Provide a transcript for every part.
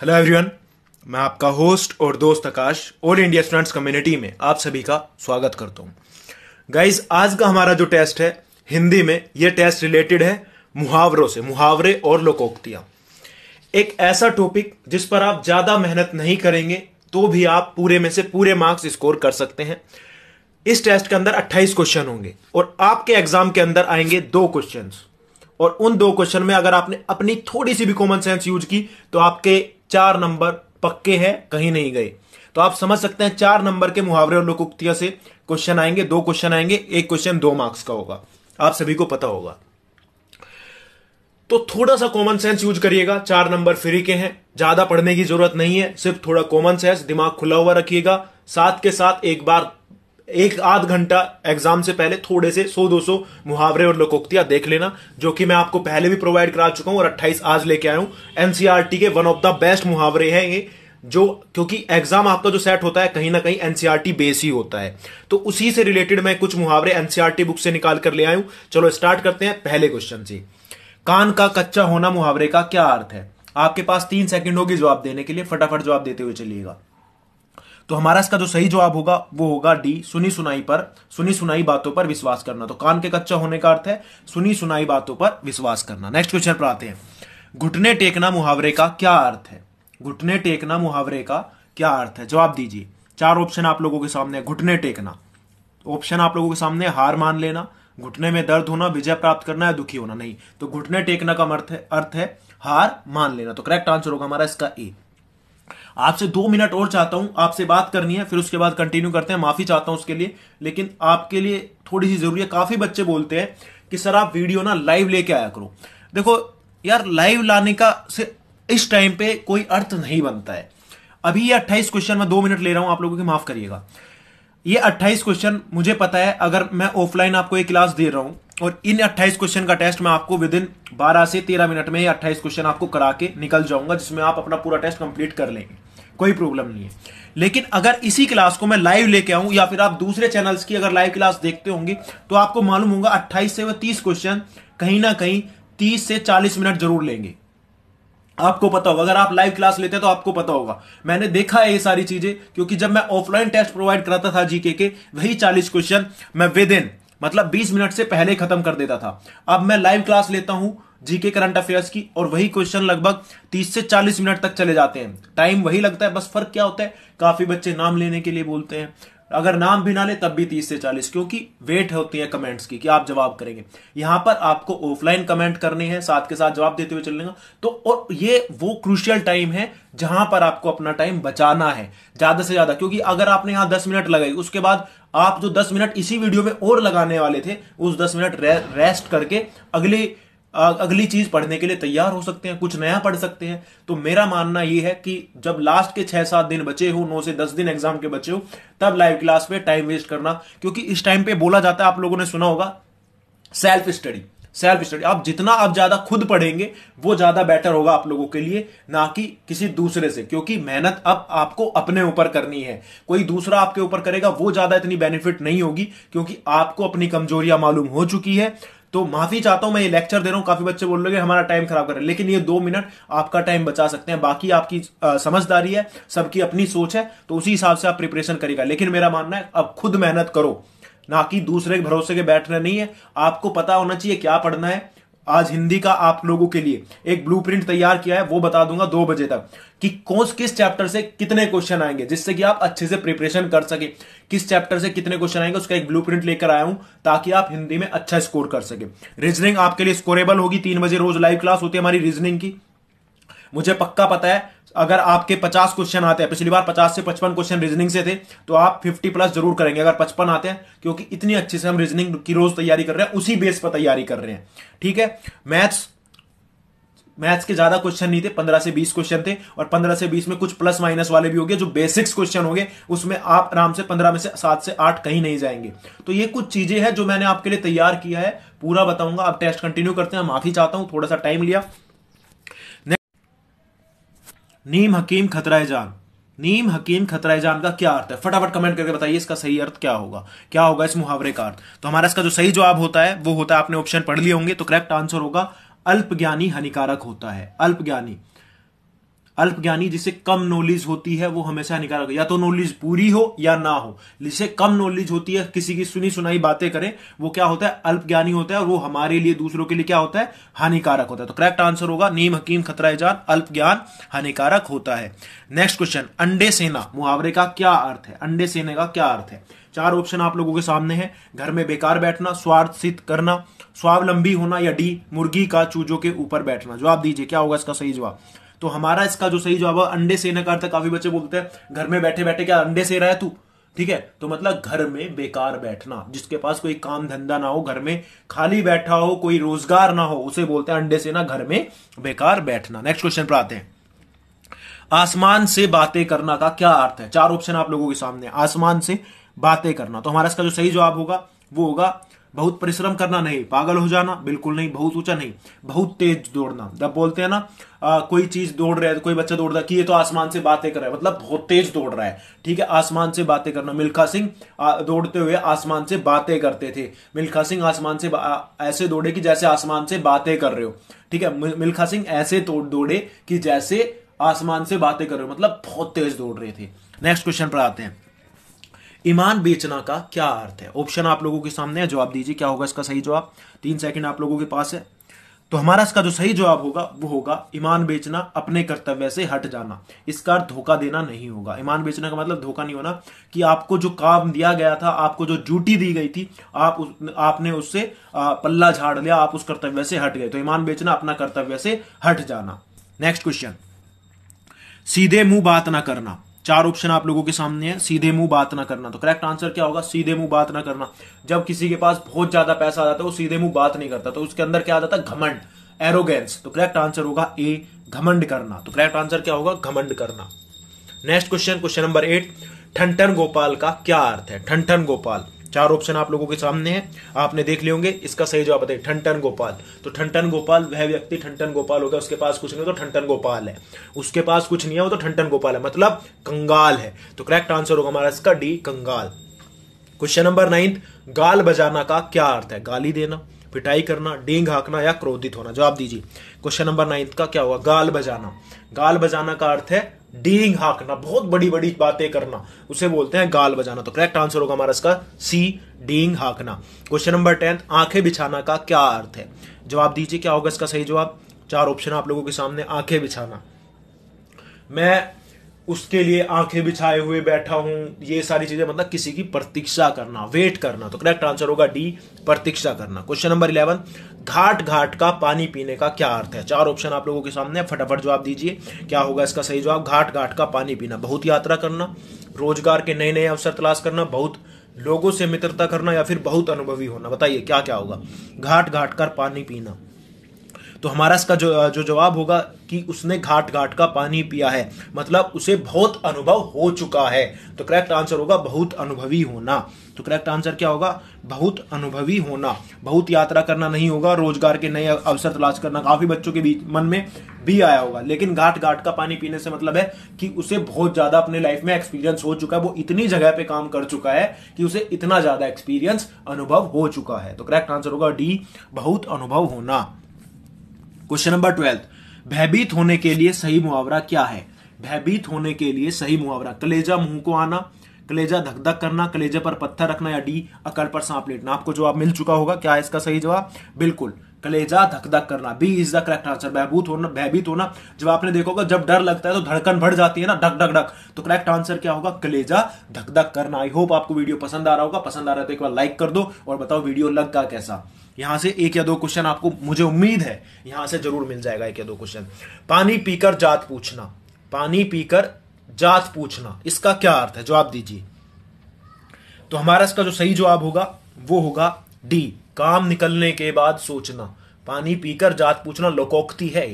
hello everyone मैं आपका host और दोस्त Akash all India students community में आप सभी का स्वागत करता हूँ गाइस आज का हमारा जो टेस्ट है हिंदी में ये टेस्ट रिलेटेड है मुहावरों से मुहावरे और लोकोक्तियां एक ऐसा टॉपिक जिस पर आप ज़्यादा मेहनत नहीं करेंगे तो भी आप पूरे में से पूरे मार्क्स स्कोर कर सकते हैं इस टेस्ट के अंदर 28 क्वेश्चन होंगे और आपके एग्जाम के अंदर आएंगे दो क्वेश्चंस और उन दो क्वेश्चन में अगर आपने अपनी थोड़ी सी भी कॉमन सेंस यूज की तो आपके चार नंबर पक्के हैं कहीं नहीं गए तो आप समझ सकते हैं चार नंबर के मुहावरे और लोकोक्तियां से क्वेश्चन आएंगे दो क्वेश्चन आएंगे एक क्वेश्चन दो मार्क्स का होगा आप सभी को पता होगा तो थोड़ा सा कॉमन सेंस यूज करिएगा चार नंबर फ्री के हैं ज्यादा पढ़ने की जरूरत नहीं है सिर्फ थोड़ा कॉमन सेंस दिमाग खुला हुआ रखिएगा साथ के साथ एक बार एक आध घंटा एग्जाम से पहले थोड़े से दो सौ मुहावरे और लोकोक्तियां देख लेना जो कि मैं आपको पहले भी प्रोवाइड करा चुका हूं और 28 आज लेके आया हूं एनसीआरटी e के वन ऑफ द बेस्ट मुहावरे हैं ये जो क्योंकि एग्जाम आपका जो सेट होता है कहीं ना कहीं एनसीआरटी बेस e ही होता है तो उसी से रिलेटेड मैं कुछ मुहावरे टी बुक e से निकाल कर ले आया हूं चलो स्टार्ट करते हैं पहले क्वेश्चन से कान का कच्चा होना मुहावरे का क्या अर्थ है आपके पास तीन सेकंड होगी जवाब देने के लिए फटाफट जवाब देते हुए चलिएगा तो हमारा इसका जो सही जवाब होगा वो होगा डी सुनी सुनाई पर सुनी सुनाई बातों पर विश्वास करना तो कान के कच्चा होने का अर्थ है सुनी सुनाई बातों पर विश्वास करना नेक्स्ट क्वेश्चन पर आते हैं घुटने टेकना मुहावरे का क्या अर्थ है घुटने टेकना मुहावरे का क्या अर्थ है जवाब दीजिए चार ऑप्शन आप लोगों के सामने घुटने टेकना ऑप्शन आप लोगों के सामने हार मान लेना घुटने में दर्द होना विजय प्राप्त करना या दुखी होना नहीं तो घुटने टेकना का अर्थ है अर्थ है हार मान लेना तो करेक्ट आंसर होगा हमारा इसका ए आपसे दो मिनट और चाहता हूं आपसे बात करनी है फिर उसके बाद कंटिन्यू करते हैं माफी चाहता हूं उसके लिए लेकिन आपके लिए थोड़ी सी जरूरी है काफी बच्चे बोलते हैं कि सर आप वीडियो ना लाइव लेके आया करो देखो यार लाइव लाने का से इस टाइम पे कोई अर्थ नहीं बनता है अभी ये अट्ठाईस क्वेश्चन मैं दो मिनट ले रहा हूं आप लोगों की माफ करिएगा ये अट्ठाईस क्वेश्चन मुझे पता है अगर मैं ऑफलाइन आपको एक क्लास दे रहा हूं और इन 28 क्वेश्चन का टेस्ट मैं आपको विद इन 12 से 13 मिनट में 28 क्वेश्चन आपको करा के निकल जाऊंगा जिसमें आप अपना पूरा टेस्ट कंप्लीट कर लेंगे कोई प्रॉब्लम नहीं है लेकिन अगर इसी क्लास को मैं लाइव लेके आऊं या फिर आप दूसरे चैनल्स की अगर लाइव क्लास देखते होंगे तो आपको मालूम होगा अट्ठाईस से वह तीस क्वेश्चन कहीं ना कहीं तीस से चालीस मिनट जरूर लेंगे आपको पता होगा अगर आप लाइव क्लास लेते हैं तो आपको पता होगा मैंने देखा है ये सारी चीजें क्योंकि जब मैं ऑफलाइन टेस्ट प्रोवाइड कराता था जीके के वही चालीस क्वेश्चन मैं विद इन मतलब 20 मिनट से पहले खत्म कर देता था अब मैं लाइव क्लास लेता हूं जीके करंट अफेयर्स की और वही क्वेश्चन लगभग 30 से 40 मिनट तक चले जाते हैं टाइम वही लगता है बस फर्क क्या होता है काफी बच्चे नाम लेने के लिए बोलते हैं अगर नाम भी ना ले तब भी 30 से चालीस क्योंकि वेट होती है कमेंट्स की कि आप जवाब करेंगे यहां पर आपको ऑफलाइन कमेंट करने हैं साथ के साथ जवाब देते हुए का तो और ये वो क्रूशियल टाइम है जहां पर आपको अपना टाइम बचाना है ज्यादा से ज्यादा क्योंकि अगर आपने यहां दस मिनट लगाई उसके बाद आप जो दस मिनट इसी वीडियो में और लगाने वाले थे उस दस मिनट रे, रेस्ट करके अगले अगली चीज पढ़ने के लिए तैयार हो सकते हैं कुछ नया पढ़ सकते हैं तो मेरा मानना यह है कि जब लास्ट के छह सात दिन बचे हो नौ से दस दिन एग्जाम के बचे हो तब लाइव क्लास पे टाइम वेस्ट करना क्योंकि इस टाइम पे बोला जाता है आप लोगों ने सुना होगा सेल्फ स्टडी सेल्फ स्टडी आप जितना आप ज्यादा खुद पढ़ेंगे वो ज्यादा बेटर होगा आप लोगों के लिए ना कि किसी दूसरे से क्योंकि मेहनत अब आपको अपने ऊपर करनी है कोई दूसरा आपके ऊपर करेगा वो ज्यादा इतनी बेनिफिट नहीं होगी क्योंकि आपको अपनी कमजोरियां मालूम हो चुकी है तो माफी चाहता हूं मैं ये लेक्चर दे रहा हूं काफी बच्चे बोल रहे हमारा टाइम खराब कर रहे हैं लेकिन ये दो मिनट आपका टाइम बचा सकते हैं बाकी आपकी समझदारी है सबकी अपनी सोच है तो उसी हिसाब से आप प्रिपरेशन करेगा लेकिन मेरा मानना है अब खुद मेहनत करो ना कि दूसरे के भरोसे के बैठना नहीं है आपको पता होना चाहिए क्या पढ़ना है आज हिंदी का आप लोगों के लिए एक ब्लू तैयार किया है वो बता दूंगा दो बजे तक कि कौन किस चैप्टर से कितने क्वेश्चन आएंगे जिससे कि आप अच्छे से प्रिपरेशन कर सके किस चैप्टर से कितने क्वेश्चन आएंगे उसका एक प्रिंट लेकर आया हूं ताकि आप हिंदी में अच्छा स्कोर कर सके रीजनिंग आपके लिए स्कोरेबल होगी तीन बजे रोज लाइव क्लास होती है हमारी रीजनिंग की मुझे पक्का पता है अगर आपके 50 क्वेश्चन आते हैं पिछली बार 50 से 55 क्वेश्चन रीजनिंग से थे तो आप 50 प्लस जरूर करेंगे अगर 55 आते हैं क्योंकि इतनी अच्छे से हम रीजनिंग की रोज तैयारी कर रहे हैं उसी बेस पर तैयारी कर रहे हैं ठीक है मैथ्स मैथ्स के ज्यादा क्वेश्चन नहीं थे पंद्रह से बीस क्वेश्चन थे और पंद्रह से बीस में कुछ प्लस माइनस वाले भी हो गए जो बेसिक्स क्वेश्चन होंगे उसमें आप आराम से पंद्रह में से सात से आठ कहीं नहीं जाएंगे तो ये कुछ चीजें हैं जो मैंने आपके लिए तैयार किया है पूरा बताऊंगा आप टेस्ट कंटिन्यू करते हैं माफी चाहता हूं थोड़ा सा टाइम लिया नीम हकीम खतरा जान नीम हकीम खतरा जान का क्या अर्थ है फटाफट कमेंट करके बताइए इसका सही अर्थ क्या होगा क्या होगा इस मुहावरे का अर्थ तो हमारा इसका जो सही जवाब होता है वो होता है आपने ऑप्शन पढ़ लिए होंगे तो करेक्ट आंसर होगा अल्पज्ञानी हानिकारक होता है अल्पज्ञानी अल्पज्ञानी जिसे कम नॉलेज होती है वो हमेशा निकाल या तो नॉलेज पूरी हो या ना हो जिसे कम नॉलेज होती है किसी की सुनी सुनाई बातें करें वो क्या होता है अल्पज्ञानी होता है और वो हमारे लिए दूसरों के लिए क्या होता है हानिकारक होता है तो करेक्ट आंसर होगा नीम हकीम खतरा जान अल्प ज्ञान हानिकारक होता है नेक्स्ट क्वेश्चन अंडे सेना मुहावरे का क्या अर्थ है अंडे सेने का क्या अर्थ है चार ऑप्शन आप लोगों के सामने है घर में बेकार बैठना स्वार्थ सिद्ध करना स्वावलंबी होना या डी मुर्गी का चूजों के ऊपर बैठना जवाब दीजिए क्या होगा इसका सही जवाब तो हमारा इसका जो सही जवाब है अंडे सेने का अर्थ काफी बच्चे बोलते हैं घर में बैठे बैठे क्या अंडे से रहा है तू ठीक है तो मतलब घर में बेकार बैठना जिसके पास कोई काम धंधा ना हो घर में खाली बैठा हो कोई रोजगार ना हो उसे बोलते हैं अंडे सेना घर में बेकार बैठना नेक्स्ट क्वेश्चन पर आते हैं आसमान से बातें करना का क्या अर्थ है चार ऑप्शन आप लोगों के सामने आसमान से बातें करना तो हमारा इसका जो सही जवाब होगा वो होगा बहुत परिश्रम करना नहीं पागल हो जाना बिल्कुल नहीं बहुत ऊंचा नहीं बहुत तेज दौड़ना जब बोलते हैं ना आ, कोई चीज दौड़ रहा है कोई बच्चा दौड़ रहा है कि ये तो आसमान से बातें कर रहा है मतलब बहुत तेज दौड़ रहा है ठीक है आसमान से बातें करना मिल्खा सिंह दौड़ते हुए आसमान से बातें करते थे मिल्खा सिंह आसमान से ऐसे दौड़े कि जैसे आसमान से बातें कर रहे हो ठीक है मिल्खा सिंह ऐसे दौड़े कि जैसे आसमान से बातें कर रहे हो मतलब बहुत तेज दौड़ रहे थे नेक्स्ट क्वेश्चन पर आते हैं ईमान बेचना का क्या अर्थ है ऑप्शन आप लोगों के सामने है जवाब दीजिए क्या होगा इसका सही जवाब तीन सेकंड आप लोगों के पास है तो हमारा इसका जो सही जवाब होगा वो होगा ईमान बेचना अपने कर्तव्य से हट जाना इसका अर्थ धोखा देना नहीं होगा ईमान बेचना का मतलब धोखा नहीं होना कि आपको जो काम दिया गया था आपको जो ड्यूटी दी गई थी आप उस, आपने उससे पल्ला झाड़ लिया आप उस कर्तव्य से हट गए तो ईमान बेचना अपना कर्तव्य से हट जाना नेक्स्ट क्वेश्चन सीधे मुंह बात ना करना चार ऑप्शन आप लोगों के सामने है सीधे मुंह बात ना करना तो करेक्ट आंसर क्या होगा सीधे मुंह बात ना करना जब किसी के पास बहुत ज्यादा पैसा आ जाता है वो सीधे मुंह बात नहीं करता तो उसके अंदर क्या आ जाता है घमंड एरोगेंस तो करेक्ट आंसर होगा ए घमंड करना तो करेक्ट आंसर क्या होगा घमंड करना next question question number eight ठंठन गोपाल का क्या अर्थ है ठंठन गोपाल चार ऑप्शन आप लोगों के सामने है आपने देख लिए होंगे इसका सही जवाब बताइए ठंडन गोपाल तो ठंडन गोपाल वह व्यक्ति ठंडन गोपाल हो गया उसके पास कुछ नहीं तो ठंडन गोपाल है उसके पास कुछ नहीं है वो तो ठंडन गोपाल है मतलब कंगाल है तो करेक्ट आंसर होगा हमारा इसका डी कंगाल क्वेश्चन नंबर नाइन्थ गाल बजाना का क्या अर्थ है गाली देना पिटाई करना डेंग हाँकना या क्रोधित होना जवाब दीजिए क्वेश्चन नंबर नाइन्थ का क्या होगा गाल बजाना गाल बजाना का अर्थ है डींग हाकना बहुत बड़ी बड़ी बातें करना उसे बोलते हैं गाल बजाना तो करेक्ट आंसर होगा हमारा इसका सी डींग हाकना क्वेश्चन नंबर टेंथ आंखें बिछाना का क्या अर्थ है जवाब दीजिए क्या होगा इसका सही जवाब चार ऑप्शन आप लोगों के सामने आंखें बिछाना मैं उसके लिए आंखें बिछाए हुए बैठा हूं ये सारी चीजें मतलब किसी की प्रतीक्षा करना वेट करना तो करेक्ट आंसर होगा डी प्रतीक्षा करना क्वेश्चन नंबर इलेवन घाट घाट का पानी पीने का क्या अर्थ है चार ऑप्शन आप लोगों के सामने फटाफट जवाब दीजिए क्या होगा इसका सही जवाब घाट घाट का पानी पीना बहुत यात्रा करना रोजगार के नए नए अवसर तलाश करना बहुत लोगों से मित्रता करना या फिर बहुत अनुभवी होना बताइए क्या क्या होगा घाट घाट कर पानी पीना तो हमारा इसका जो जो जवाब होगा कि उसने घाट घाट का पानी पिया है मतलब उसे बहुत अनुभव हो चुका है तो करेक्ट आंसर होगा बहुत अनुभवी होना तो करेक्ट आंसर क्या होगा बहुत अनुभवी होना बहुत यात्रा करना नहीं होगा रोजगार के नए अवसर तलाश करना काफी बच्चों के बीच मन में भी आया होगा लेकिन घाट घाट का पानी पीने से मतलब है कि उसे बहुत ज्यादा अपने लाइफ में एक्सपीरियंस हो चुका है वो इतनी जगह पे काम कर चुका है कि उसे इतना ज्यादा एक्सपीरियंस अनुभव हो चुका है तो करेक्ट आंसर होगा डी बहुत अनुभव होना क्वेश्चन नंबर ट्वेल्थ भयभीत होने के लिए सही मुहावरा क्या है भयभीत होने के लिए सही मुहावरा कलेजा मुंह को आना कलेजा धक धक करना कलेजे पर पत्थर रखना या डी अकड़ पर सांप लेटना आपको जवाब मिल चुका होगा क्या है इसका सही जवाब बिल्कुल कलेजा धक धक करना B is the correct answer भयभूत होना भयभीत होना जब आपने देखोगा जब डर लगता है तो धड़कन बढ़ जाती है ना ढक ढक ढक तो करेक्ट आंसर क्या होगा कलेजा धक धक करना आई होप आपको वीडियो पसंद आ रहा होगा पसंद आ रहा है तो एक बार लाइक कर दो और बताओ वीडियो लग का कैसा यहां से एक या दो क्वेश्चन आपको मुझे उम्मीद है यहां से जरूर मिल जाएगा एक या दो क्वेश्चन पानी पीकर जात पूछना पानी पीकर जात पूछना इसका क्या अर्थ है जवाब दीजिए तो हमारा इसका जो सही जवाब होगा वो होगा डी काम निकलने के बाद सोचना पानी पीकर जात पूछना लोकोक्ति है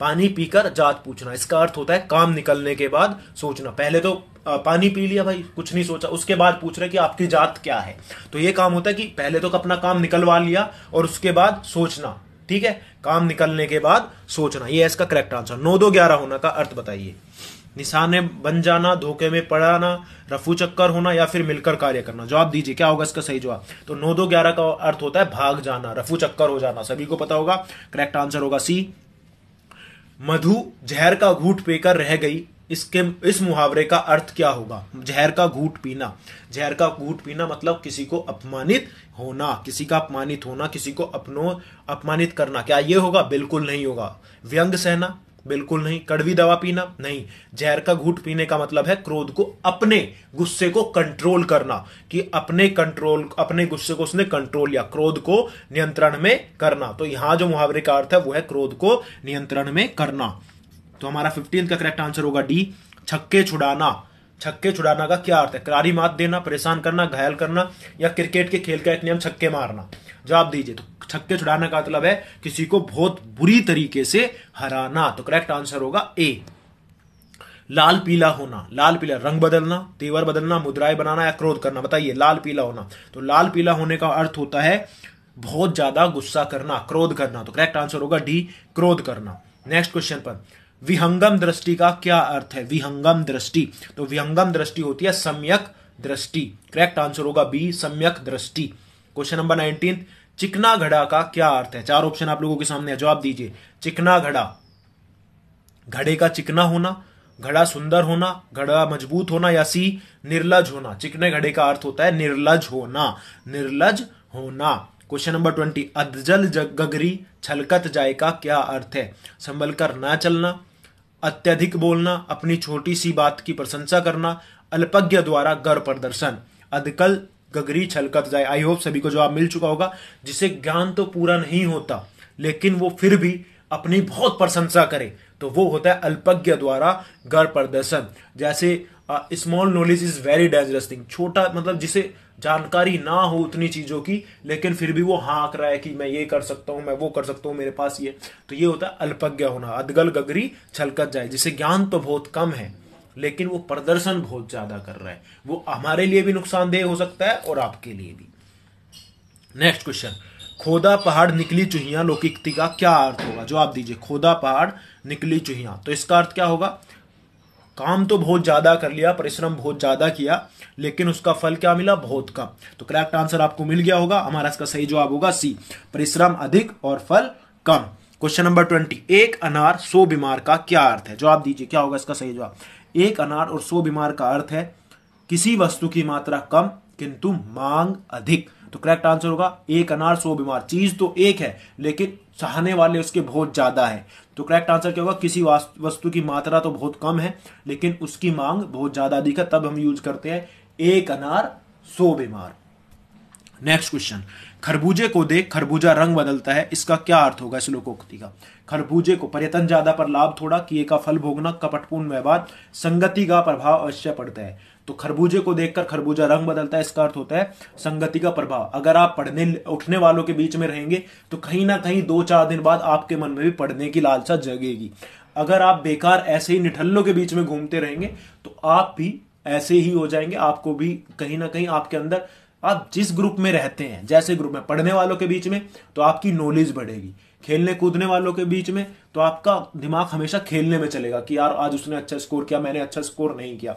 पानी पीकर जात पूछना इसका अर्थ होता है काम निकलने के बाद सोचना पहले तो पानी पी लिया भाई कुछ नहीं सोचा उसके बाद पूछ रहे कि आपकी जात क्या है तो ये काम होता है कि पहले तो अपना काम निकलवा लिया और उसके बाद सोचना ठीक है काम निकलने के बाद सोचना ये इसका करेक्ट आंसर नौ दो ग्यारह होना का अर्थ बताइए निशाने बन जाना धोखे में पड़ाना रफू चक्कर होना या फिर मिलकर कार्य करना जवाब दीजिए क्या होगा इसका सही जवाब तो नौ दो ग्यारह का अर्थ होता है भाग जाना रफू चक्कर हो जाना सभी को पता होगा करेक्ट आंसर होगा सी मधु जहर का घूट पीकर रह गई इसके इस मुहावरे का अर्थ क्या होगा जहर का घूट पीना जहर का घूट पीना मतलब किसी को अपमानित होना किसी का अपमानित होना किसी को अपनो अपमानित करना क्या ये होगा बिल्कुल नहीं होगा व्यंग सहना बिल्कुल नहीं कड़वी दवा पीना नहीं जहर का घूट पीने का मतलब है क्रोध को अपने गुस्से को कंट्रोल करना कि अपने कंट्रोल अपने गुस्से को उसने कंट्रोल या क्रोध को नियंत्रण में करना तो यहां जो मुहावरे का अर्थ है वो है क्रोध को नियंत्रण में करना तो हमारा फिफ्टींथ का करेक्ट आंसर होगा डी छक्के छुड़ाना छक्के छुड़ाना का क्या अर्थ है करारी मात देना परेशान करना घायल करना या क्रिकेट के खेल का एक नियम छक्के मारना जवाब दीजिए तो छक्के छुड़ाना का मतलब है किसी को बहुत बुरी तरीके से हराना तो करेक्ट आंसर होगा ए लाल पीला होना लाल पीला रंग बदलना तेवर बदलना मुद्राएं बनाना या क्रोध करना बताइए लाल पीला होना तो लाल पीला होने का अर्थ होता है बहुत ज्यादा गुस्सा करना क्रोध करना तो करेक्ट आंसर होगा डी क्रोध करना नेक्स्ट क्वेश्चन पर विहंगम दृष्टि का क्या अर्थ है विहंगम दृष्टि तो विहंगम दृष्टि होती है सम्यक दृष्टि करेक्ट आंसर होगा बी सम्यक दृष्टि क्वेश्चन नंबर नाइनटीन चिकना घड़ा का क्या अर्थ है चार ऑप्शन आप लोगों के सामने जवाब दीजिए चिकना घड़ा घड़े का चिकना होना घड़ा सुंदर होना घड़ा मजबूत होना या सी निर्लज होना चिकने घड़े का अर्थ होता है निर्लज होना निर्लज होना क्वेश्चन नंबर ट्वेंटी अधजल गगरी छलकत जाए का क्या अर्थ है संभल कर ना चलना अत्यधिक बोलना अपनी छोटी सी बात की प्रशंसा करना अल्पज्ञ द्वारा गर्व प्रदर्शन अधकल गगरी छलकत जाए आई होप सभी को जवाब मिल चुका होगा जिसे ज्ञान तो पूरा नहीं होता लेकिन वो फिर भी अपनी बहुत प्रशंसा करे तो वो होता है अल्पज्ञ द्वारा गर प्रदर्शन जैसे small knowledge is very dangerous thing छोटा मतलब जिसे जानकारी ना हो उतनी चीज़ों की लेकिन फिर भी वो हाँक रहा है कि मैं ये कर सकता हूँ मैं वो कर सकता हूँ मेरे पास ये तो ये होता है अल्पज्ञ होना अदगल गगरी छलकत जाए जिसे ज्ञान तो बहुत कम है लेकिन वो प्रदर्शन बहुत ज्यादा कर रहा है वो हमारे लिए भी नुकसानदेह हो सकता है और आपके लिए भी नेक्स्ट क्वेश्चन खोदा पहाड़ निकली चुहिया लौकिकति का क्या अर्थ होगा जवाब दीजिए खोदा पहाड़ निकली चुहिया तो इसका अर्थ क्या होगा काम तो बहुत ज्यादा कर लिया परिश्रम बहुत ज्यादा किया लेकिन उसका फल क्या मिला बहुत कम तो करेक्ट आंसर आपको मिल गया होगा हमारा इसका सही जवाब होगा सी परिश्रम अधिक और फल कम क्वेश्चन नंबर ट्वेंटी एक अनार सो बीमार का क्या अर्थ है जवाब दीजिए क्या होगा इसका सही जवाब एक अनार और सौ बीमार का अर्थ है किसी वस्तु की मात्रा कम किंतु मांग अधिक तो करेक्ट आंसर होगा एक अनार सौ बीमार चीज तो एक है लेकिन चाहने वाले उसके बहुत ज्यादा है तो करेक्ट आंसर क्या होगा किसी वस्तु की मात्रा तो बहुत कम है लेकिन उसकी मांग बहुत ज्यादा अधिक है तब हम यूज करते हैं एक अनार सौ बीमार नेक्स्ट क्वेश्चन खरबूजे को देख खरबूजा रंग बदलता है इसका क्या अर्थ होगा लोकोक्ति का खरबूजे को पर्यटन ज्यादा पर लाभ थोड़ा किए का फल भोगना कपटपूर्ण व्यवहार संगति का प्रभाव अवश्य पड़ता है तो खरबूजे को देखकर खरबूजा रंग बदलता है इसका अर्थ होता है संगति का प्रभाव अगर आप पढ़ने उठने वालों के बीच में रहेंगे तो कहीं ना कहीं दो चार दिन बाद आपके मन में भी पढ़ने की लालसा जगेगी अगर आप बेकार ऐसे ही निठल्लों के बीच में घूमते रहेंगे तो आप भी ऐसे ही हो जाएंगे आपको भी कहीं ना कहीं आपके अंदर आप जिस ग्रुप में रहते हैं जैसे ग्रुप में पढ़ने वालों के बीच में तो आपकी नॉलेज बढ़ेगी खेलने कूदने वालों के बीच में तो आपका दिमाग हमेशा खेलने में चलेगा कि यार आज उसने अच्छा स्कोर किया मैंने अच्छा स्कोर नहीं किया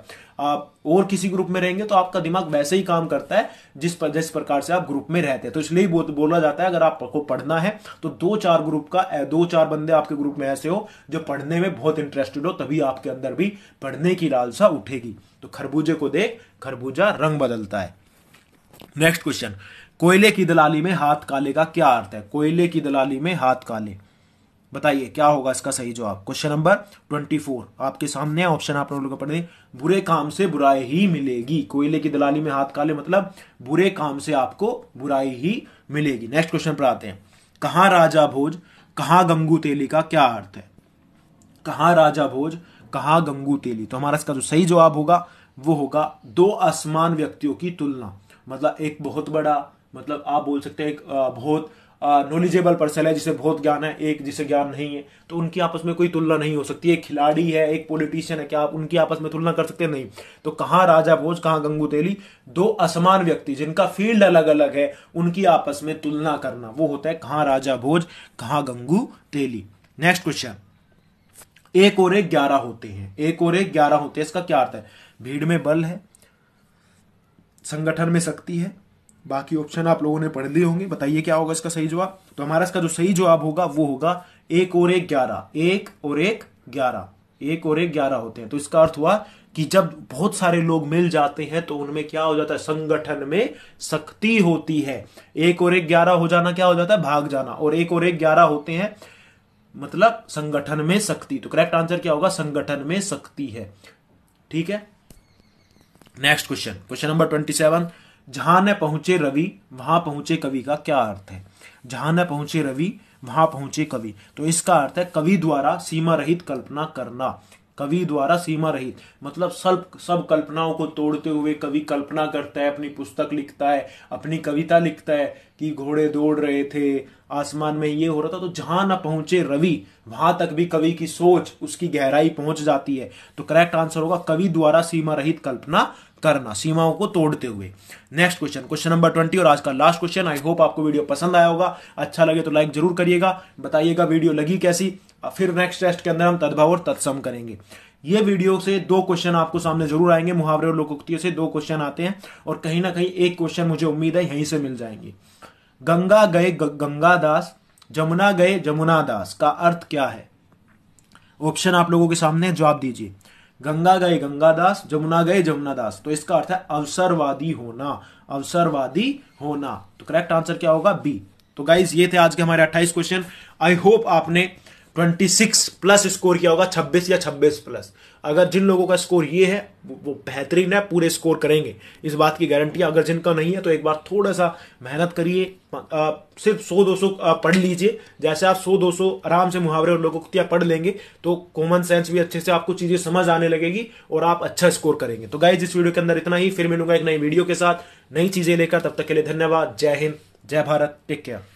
आप और किसी ग्रुप में रहेंगे तो आपका दिमाग वैसे ही काम करता है जिस पर जिस प्रकार से आप ग्रुप में रहते हैं तो इसलिए बो, बोला जाता है अगर आपको पढ़ना है तो दो चार ग्रुप का दो चार बंदे आपके ग्रुप में ऐसे हो जो पढ़ने में बहुत इंटरेस्टेड हो तभी आपके अंदर भी पढ़ने की लालसा उठेगी तो खरबूजे को देख खरबूजा रंग बदलता है नेक्स्ट क्वेश्चन कोयले की दलाली में हाथ काले का क्या अर्थ है कोयले की दलाली में हाथ काले बताइए क्या होगा इसका सही जवाब क्वेश्चन नंबर ट्वेंटी फोर आपके सामने ऑप्शन आप लोगों को पढ़े बुरे काम से बुराई ही मिलेगी कोयले की दलाली में हाथ काले मतलब बुरे काम से आपको बुराई ही मिलेगी नेक्स्ट क्वेश्चन पर आते हैं कहा राजा भोज कहा गंगू तेली का क्या अर्थ है कहा राजा भोज कहा गंगू तेली तो हमारा इसका जो सही जवाब होगा वो होगा दो आसमान व्यक्तियों की तुलना मतलब एक बहुत बड़ा मतलब आप बोल सकते हैं एक बहुत नॉलेजेबल पर्सन है जिसे बहुत ज्ञान है एक जिसे ज्ञान नहीं है तो उनकी आपस में कोई तुलना नहीं हो सकती एक खिलाड़ी है एक पॉलिटिशियन है क्या आप उनकी आपस में तुलना कर सकते नहीं तो कहाँ राजा भोज कहाँ गंगू तेली दो असमान व्यक्ति जिनका फील्ड अलग अलग है उनकी आपस में तुलना करना वो होता है कहाँ राजा भोज कहाँ गंगू तेली नेक्स्ट क्वेश्चन एक और एक ग्यारह होते हैं एक और एक ग्यारह होते हैं इसका क्या अर्थ है भीड़ में बल है संगठन में सकती है बाकी ऑप्शन आप लोगों ने पढ़ लिए होंगे बताइए क्या होगा इसका सही जवाब तो हमारा इसका जो सही जवाब होगा वो होगा एक और एक ग्यारह एक और एक ग्यारह एक और एक ग्यारह होते हैं तो इसका अर्थ हुआ कि जब बहुत सारे लोग मिल जाते हैं तो उनमें क्या हो जाता है संगठन में शक्ति होती है एक और एक ग्यारह हो जाना क्या हो जाता है भाग जाना और एक और एक ग्यारह होते हैं मतलब संगठन में शक्ति तो करेक्ट आंसर क्या होगा संगठन में शक्ति है ठीक है next question question number twenty seven जहां न पहुंचे रवि वहां पहुंचे कवि का क्या अर्थ है जहां न पहुंचे रवि वहां पहुंचे कवि तो इसका अर्थ है कवि द्वारा सीमा रहित कल्पना करना कवि द्वारा सीमा रहित मतलब सब सब कल्पनाओं को तोड़ते हुए कवि कल्पना करता है अपनी पुस्तक लिखता है अपनी कविता लिखता है कि घोड़े दौड़ रहे थे आसमान में ये हो रहा था तो जहां ना पहुंचे रवि वहां तक भी कवि की सोच उसकी गहराई पहुंच जाती है तो करेक्ट आंसर होगा कवि द्वारा सीमा रहित कल्पना करना सीमाओं को तोड़ते हुए next question question number twenty और आज का लास्ट क्वेश्चन आई होप आपको वीडियो पसंद आया होगा अच्छा लगे तो लाइक जरूर करिएगा बताइएगा वीडियो लगी कैसी फिर नेक्स्ट टेस्ट के अंदर हम तद्भाव और तत्सम करेंगे ये वीडियो से दो क्वेश्चन आपको सामने जरूर आएंगे मुहावरे और लोकोक्तियों से दो क्वेश्चन आते हैं और कहीं ना कहीं एक क्वेश्चन मुझे उम्मीद है यहीं से मिल जाएंगे गंगा गए गंगा दास जमुना गए जमुना दास का अर्थ क्या है ऑप्शन आप लोगों के सामने जवाब दीजिए गंगा गए गंगा दास जमुना गए जमुना दास तो इसका अर्थ है अवसरवादी होना अवसरवादी होना तो करेक्ट आंसर क्या होगा बी तो गाइज ये थे आज के हमारे 28 क्वेश्चन आई होप आपने ट्वेंटी सिक्स प्लस स्कोर किया होगा छब्बीस या छब्बीस प्लस अगर जिन लोगों का स्कोर ये है वो बेहतरीन है पूरे स्कोर करेंगे इस बात की गारंटी अगर जिनका नहीं है तो एक बार थोड़ा सा मेहनत करिए सिर्फ सौ दो सौ पढ़ लीजिए जैसे आप सौ दो सौ आराम से मुहावरे और को पढ़ लेंगे तो कॉमन सेंस भी अच्छे से आपको चीज़ें समझ आने लगेगी और आप अच्छा स्कोर करेंगे तो गाइज इस वीडियो के अंदर इतना ही फिर मिलूंगा एक नई वीडियो के साथ नई चीज़ें लेकर तब तक के लिए धन्यवाद जय हिंद जय भारत टेक केयर